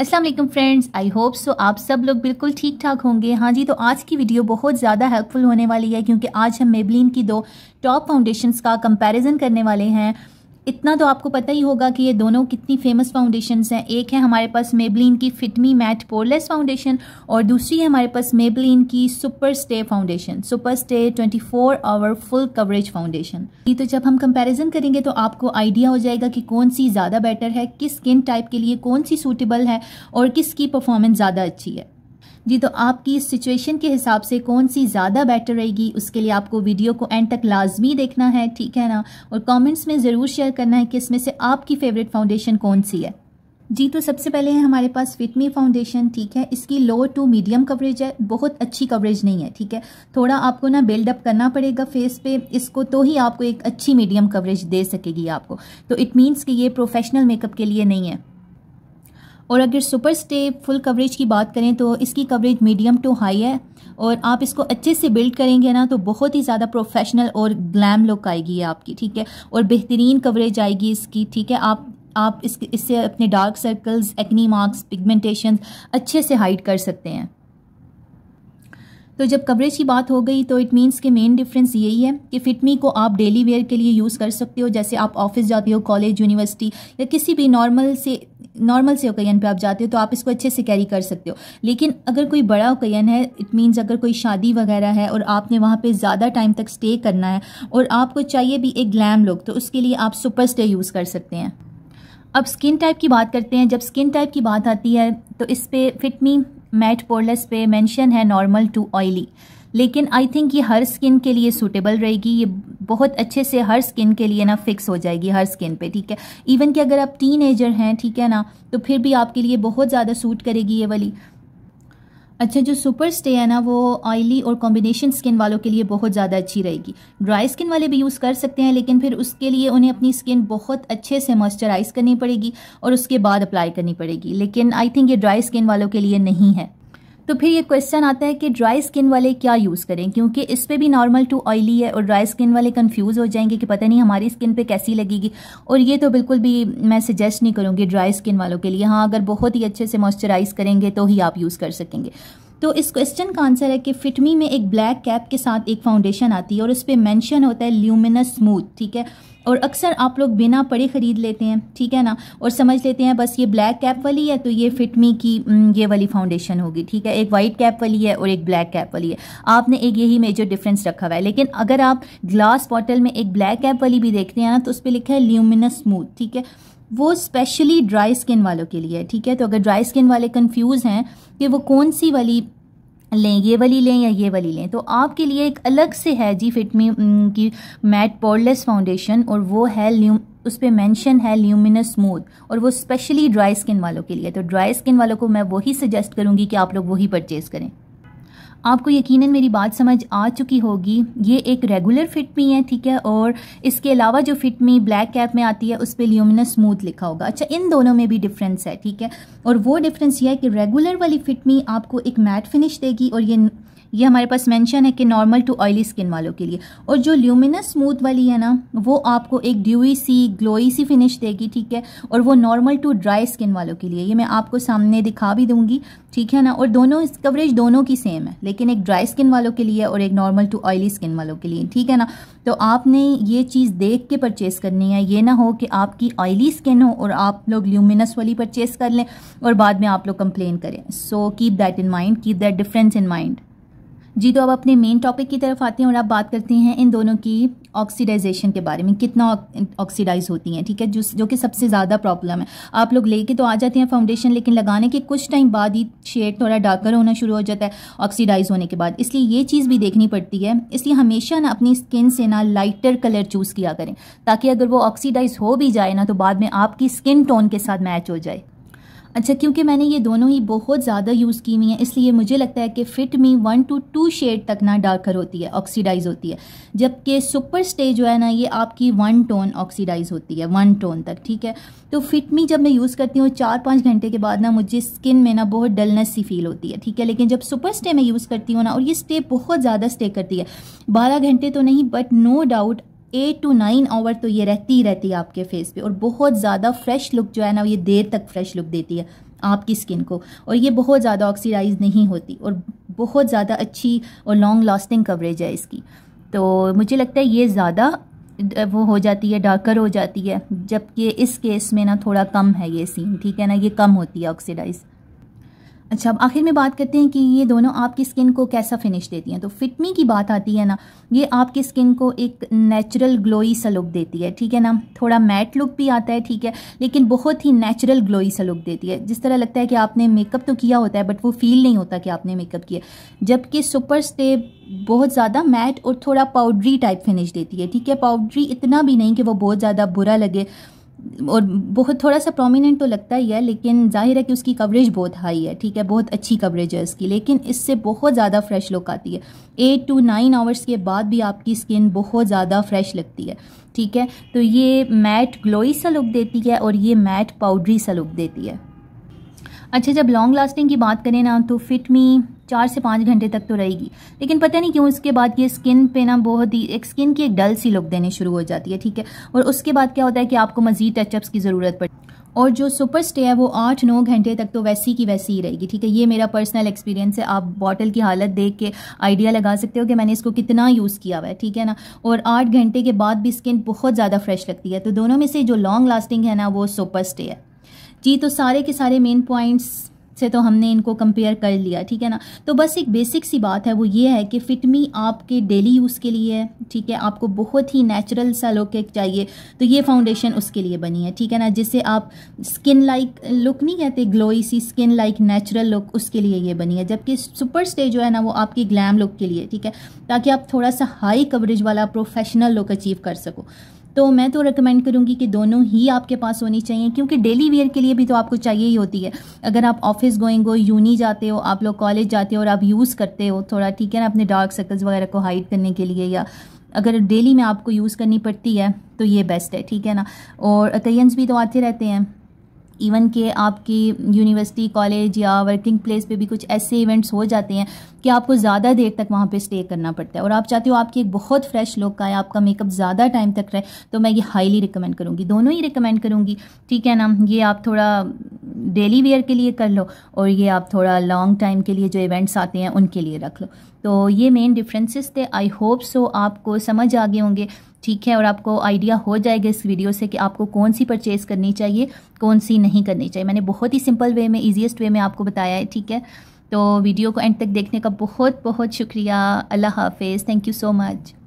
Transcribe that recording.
Aslam friends I hope so आप सब लोग बिल्कुल ठीक ठाक होंगे हाँ जी तो आज की वीडियो बहुत ज़्यादा हेल्पफुल होने वाली है क्योंकि आज हम मेबलिन की दो टॉप फाउंडेशंस का कंपैरिजन करने वाले हैं इतना तो आपको पता ही होगा कि ये दोनों कितनी फेमस फाउंडेशंस हैं एक है हमारे पास मेबलिन की फिटमी मैट पोरलेस फाउंडेशन और दूसरी है हमारे पास मेबलिन की super stay foundation super stay 24 hour full coverage foundation ये तो जब हम कंपैरिजन करेंगे तो आपको आइडिया हो जाएगा कि कौन सी ज़्यादा बेटर है किस स्किन टाइप के लिए कौन सी सूटेबल है और किसकी परफॉर्मेंस ज़्यादा अच्छी है जी तो आपकी इस सिचुएशन के हिसाब से कौन सी ज़्यादा बेटर रहेगी उसके लिए आपको वीडियो को एंड तक लाजमी देखना है ठीक है ना और कमेंट्स में ज़रूर शेयर करना है कि इसमें से आपकी फेवरेट फाउंडेशन कौन सी है जी तो सबसे पहले है हमारे पास फिटमी फाउंडेशन ठीक है इसकी लो टू मीडियम कवरेज है बहुत अच्छी कवरेज नहीं है ठीक है थोड़ा आपको ना बिल्डअप करना पड़ेगा फेस पे इसको तो ही आपको एक अच्छी मीडियम कवरेज दे सकेगी आपको तो इट मीन्स कि ये प्रोफेशनल मेकअप के लिए नहीं है और अगर सुपर स्टे फुल कवरेज की बात करें तो इसकी कवरेज मीडियम टू हाई है और आप इसको अच्छे से बिल्ड करेंगे ना तो बहुत ही ज़्यादा प्रोफेशनल और ग्लैम लुक आएगी आपकी ठीक है और बेहतरीन कवरेज आएगी इसकी ठीक है आप आप इस इससे अपने dark circles acne marks pigmentation अच्छे से हाइड कर सकते हैं तो जब कवरेज की बात हो गई तो इट मीन्स के मेन डिफरेंस यही है कि फिटमी को आप डेली वेयर के लिए यूज़ कर सकते हो जैसे आप ऑफिस जाते हो कॉलेज यूनिवर्सिटी या किसी भी नॉर्मल से नॉर्मल से ओकेजन पे आप जाते हो तो आप इसको अच्छे से कैरी कर सकते हो लेकिन अगर कोई बड़ा ओकेजन है इट मीन्स अगर कोई शादी वगैरह है और आपने वहाँ पे ज़्यादा टाइम तक स्टे करना है और आपको चाहिए भी एक ग्लैम लुक तो उसके लिए आप सुपर स्टे यूज़ कर सकते हैं अब स्किन टाइप की बात करते हैं जब स्किन टाइप की बात आती है तो इस पर फिटमी मैट पोरलेस पे मैंशन है नॉर्मल टू ऑयली लेकिन आई थिंक ये हर स्किन के लिए सूटेबल रहेगी ये बहुत अच्छे से हर स्किन के लिए ना फिक्स हो जाएगी हर स्किन पे ठीक है इवन कि अगर आप टीन एजर हैं ठीक है ना तो फिर भी आपके लिए बहुत ज़्यादा सूट करेगी ये वाली अच्छा जो सुपर स्टे है ना वो ऑयली और कॉम्बिनेशन स्किन वालों के लिए बहुत ज़्यादा अच्छी रहेगी ड्राई स्किन वाले भी यूज़ कर सकते हैं लेकिन फिर उसके लिए उन्हें अपनी स्किन बहुत अच्छे से मॉइस्चराइज करनी पड़ेगी और उसके बाद अप्लाई करनी पड़ेगी लेकिन आई थिंक ये ड्राई स्किन वालों के लिए नहीं है तो फिर ये क्वेश्चन आता है कि ड्राई स्किन वाले क्या यूज़ करें क्योंकि इस पर भी नॉर्मल टू ऑयली है और ड्राई स्किन वाले कंफ्यूज हो जाएंगे कि पता नहीं हमारी स्किन पे कैसी लगेगी और ये तो बिल्कुल भी मैं सजेस्ट नहीं करूँगी ड्राई स्किन वालों के लिए हाँ अगर बहुत ही अच्छे से मॉइस्चराइज़ करेंगे तो ही आप यूज़ कर सकेंगे तो इस क्वेश्चन का आंसर है कि फिटमी में एक ब्लैक कैप के साथ एक फाउंडेशन आती है और उस पर मैंशन होता है ल्यूमिनस स्मूथ ठीक है और अक्सर आप लोग बिना पड़े ख़रीद लेते हैं ठीक है ना और समझ लेते हैं बस ये ब्लैक कैप वाली है तो ये फिटमी की ये वाली फाउंडेशन होगी ठीक है एक वाइट कैप वाली है और एक ब्लैक कैप वाली है आपने एक यही मेजर डिफरेंस रखा हुआ है लेकिन अगर आप ग्लास बॉटल में एक ब्लैक कैप वाली भी देखते हैं ना तो उस पर लिखा है ल्यूमिनस स्मूथ ठीक है वो स्पेशली ड्राई स्किन वालों के लिए ठीक है तो अगर ड्राई स्किन वाले कन्फ्यूज़ हैं कि वो कौन सी वाली लें ये वाली लें या ये वाली लें तो आपके लिए एक अलग से है जी फिटमी की मैट पोरलेस फाउंडेशन और वो है ल्यू उस पर मैंशन है ल्यूमिनस स्मूथ और वो स्पेशली ड्राई स्किन वालों के लिए तो ड्राई स्किन वालों को मैं वही सजेस्ट करूंगी कि आप लोग वही परचेज़ करें आपको यकीनन मेरी बात समझ आ चुकी होगी ये एक रेगुलर फिट मी है ठीक है और इसके अलावा जो फिट मी ब्लैक कैप में आती है उस पर ल्यूमिनस स्मूथ लिखा होगा अच्छा इन दोनों में भी डिफरेंस है ठीक है और वो डिफरेंस ये है कि रेगुलर वाली फिट मी आपको एक मैट फिनिश देगी और ये ये हमारे पास मेंशन है कि नॉर्मल टू ऑयली स्किन वालों के लिए और जो ल्यूमिनस स्मूथ वाली है ना वो आपको एक ड्यूई सी ग्लोई सी फिनिश देगी ठीक है और वो नॉर्मल टू ड्राई स्किन वालों के लिए ये मैं आपको सामने दिखा भी दूंगी ठीक है ना और दोनों कवरेज दोनों की सेम है लेकिन एक ड्राई स्किन वालों के लिए और एक नॉर्मल टू ऑयली स्किन वालों के लिए ठीक है ना तो आपने ये चीज़ देख के परचेस करनी है ये ना हो कि आपकी ऑयली स्किन हो और आप लोग ल्यूमिनस वाली परचेस कर लें और बाद में आप लोग कंप्लेन करें so keep that in mind keep that difference in mind जी तो अब अपने मेन टॉपिक की तरफ आते हैं और आप बात करते हैं इन दोनों की ऑक्सीडाइजेशन के बारे में कितना ऑक्सीडाइज होती हैं ठीक है जो जो कि सबसे ज़्यादा प्रॉब्लम है आप लोग लेके तो आ जाते हैं फाउंडेशन लेकिन लगाने के कुछ टाइम बाद ही शेड थोड़ा डार्कर होना शुरू हो जाता है ऑक्सीडाइज होने के बाद इसलिए ये चीज़ भी देखनी पड़ती है इसलिए हमेशा ना अपनी स्किन से ना लाइटर कलर चूज़ किया करें ताकि अगर वो ऑक्सीडाइज हो भी जाए ना तो बाद में आपकी स्किन टोन के साथ मैच हो जाए अच्छा क्योंकि मैंने ये दोनों ही बहुत ज़्यादा यूज़ की हुई हैं इसलिए मुझे लगता है कि fit me one to two shade तक ना डार्कर होती है ऑक्सीडाइज होती है जबकि सुपर स्टे जो है ना ये आपकी वन टोन ऑक्सीडाइज होती है वन टोन तक ठीक है तो फिट मी जब मैं यूज़ करती हूँ चार पाँच घंटे के बाद ना मुझे स्किन में ना बहुत डलनेस सी फील होती है ठीक है लेकिन जब सुपर स्टे मैं यूज़ करती हूँ ना और ये स्टे बहुत ज़्यादा स्टे करती है बारह घंटे तो नहीं but no doubt eight to nine hour तो ये रहती ही रहती है आपके फेस पे और बहुत ज़्यादा फ्रेश लुक जो है ना ये देर तक फ्रेश लुक देती है आपकी स्किन को और ये बहुत ज़्यादा ऑक्सीडाइज नहीं होती और बहुत ज़्यादा अच्छी और लॉन्ग लास्टिंग कवरेज है इसकी तो मुझे लगता है ये ज़्यादा वो हो जाती है डार्कर हो जाती है जबकि इस केस में ना थोड़ा कम है ये सीन ठीक है ना ये कम होती है ऑक्सीडाइज़ अच्छा अब आखिर में बात करते हैं कि ये दोनों आपकी स्किन को कैसा फिनिश देती हैं तो फिटमी की बात आती है ना ये आपकी स्किन को एक नेचुरल ग्लोई सा लुक देती है ठीक है ना थोड़ा मैट लुक भी आता है ठीक है लेकिन बहुत ही नेचुरल ग्लोई सा लुक देती है जिस तरह लगता है कि आपने मेकअप तो किया होता है बट वो फील नहीं होता कि आपने मेकअप किया जबकि सुपर स्टे बहुत ज़्यादा मैट और थोड़ा पाउडरी टाइप फिनिश देती है ठीक है पाउडरी इतना भी नहीं कि वो बहुत ज़्यादा बुरा लगे और बहुत थोड़ा सा प्रोमिनेंट तो लगता ही है लेकिन जाहिर है कि उसकी कवरेज बहुत हाई है ठीक है बहुत अच्छी कवरेज है इसकी लेकिन इससे बहुत ज़्यादा फ्रेश लुक आती है एट टू नाइन आवर्स के बाद भी आपकी स्किन बहुत ज़्यादा फ्रेश लगती है ठीक है तो ये मैट ग्लोई सा लुक देती है और ये मैट पाउडरी सा लुक देती है अच्छा जब लॉन्ग लास्टिंग की बात करें ना तो फिट मी चार से पाँच घंटे तक तो रहेगी लेकिन पता नहीं क्यों उसके बाद ये स्किन पे ना बहुत ही एक स्किन की एक डल सी लुक देने शुरू हो जाती है ठीक है और उसके बाद क्या होता है कि आपको मजीद टचअप्स की ज़रूरत पड़ती और जो सुपर स्टे है वो आठ नौ घंटे तक तो वैसी की वैसी ही रहेगी ठीक है ये मेरा पर्सनल एक्सपीरियंस है आप बॉटल की हालत देख के आइडिया लगा सकते हो कि मैंने इसको कितना यूज़ किया हुआ है ठीक है ना और आठ घंटे के बाद भी स्किन बहुत ज़्यादा फ्रेश लगती है तो दोनों में से जो लॉन्ग लास्टिंग है ना वो सुपर स्टे है जी तो सारे के सारे मेन पॉइंट्स से तो हमने इनको कंपेयर कर लिया ठीक है ना तो बस एक बेसिक सी बात है वो ये है कि फिटमी आपके डेली यूज़ के लिए है ठीक है आपको बहुत ही नेचुरल सा लुक चाहिए तो ये फाउंडेशन उसके लिए बनी है ठीक है ना जिससे आप स्किन लाइक लुक नहीं कहते ग्लोई सी स्किन लाइक नेचुरल लुक उसके लिए ये बनी है जबकि सुपर स्टे जो है ना वो आपकी ग्लैम लुक के लिए ठीक है ताकि आप थोड़ा सा हाई कवरेज वाला प्रोफेशनल लुक अचीव कर सको तो मैं तो रिकमेंड करूँगी कि दोनों ही आपके पास होनी चाहिए क्योंकि डेली वेयर के लिए भी तो आपको चाहिए ही होती है अगर आप ऑफिस गोइंग हो यूनी जाते हो आप लोग कॉलेज जाते हो और आप यूज़ करते हो थोड़ा ठीक है ना अपने डार्क सर्कल्स वगैरह को हाइड करने के लिए या अगर डेली में आपको यूज़ करनी पड़ती है तो ये बेस्ट है ठीक है ना और अकेयंस भी तो आते रहते हैं इवन के आपकी यूनिवर्सिटी कॉलेज या वर्किंग प्लेस पे भी कुछ ऐसे इवेंट्स हो जाते हैं कि आपको ज़्यादा देर तक वहाँ पे स्टे करना पड़ता है और आप चाहते हो आपकी एक बहुत फ्रेश लुक आए आपका मेकअप ज़्यादा टाइम तक रहे तो मैं ये हाईली रिकमेंड करूँगी दोनों ही रिकमेंड करूँगी ठीक है ना ये आप थोड़ा डेली वेयर के लिए कर लो और ये आप थोड़ा लॉन्ग टाइम के लिए जो इवेंट्स आते हैं उनके लिए रख लो तो ये मेन डिफ्रेंसेस थे आई होप सो आपको समझ आ गए होंगे ठीक है और आपको आइडिया हो जाएगा इस वीडियो से कि आपको कौन सी परचेज़ करनी चाहिए कौन सी नहीं करनी चाहिए मैंने बहुत ही सिंपल वे में ईजिएस्ट वे में आपको बताया है ठीक है तो वीडियो को एंड तक देखने का बहुत बहुत शुक्रिया अल्लाह हाफिज़ थैंक यू सो मच